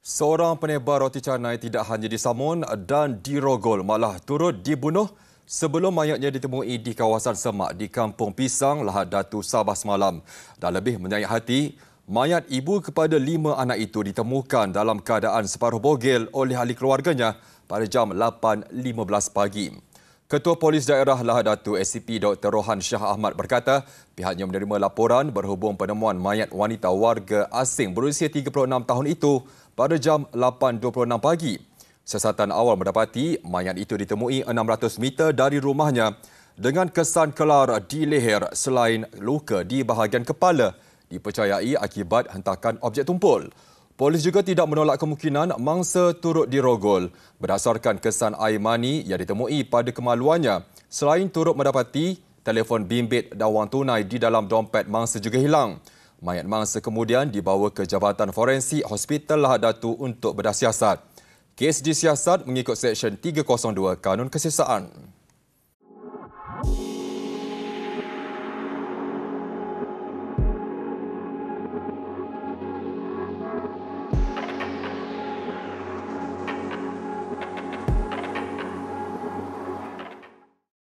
Seorang penebar roti canai tidak hanya disamun dan dirogol malah turut dibunuh sebelum mayatnya ditemui di kawasan semak di Kampung Pisang, Lahad Datu, Sabah semalam. Dan lebih menyayat hati, mayat ibu kepada lima anak itu ditemukan dalam keadaan separuh bogel oleh ahli keluarganya pada jam 8.15 pagi. Ketua Polis Daerah Lahad Datu SCP Dr. Rohan Shah Ahmad berkata pihaknya menerima laporan berhubung penemuan mayat wanita warga asing berusia 36 tahun itu pada jam 8.26 pagi. sesatan awal mendapati mayat itu ditemui 600 meter dari rumahnya dengan kesan kelar di leher selain luka di bahagian kepala dipercayai akibat hentakan objek tumpul. Polis juga tidak menolak kemungkinan mangsa turut dirogol berdasarkan kesan air mani yang ditemui pada kemaluannya selain turut mendapati telefon bimbit dan wang tunai di dalam dompet mangsa juga hilang. Mayat mangsa kemudian dibawa ke Jabatan Forensik Hospital Lahad Datu untuk bedah Kes disiasat mengikut Seksyen 302 Kanun Kesiksaan.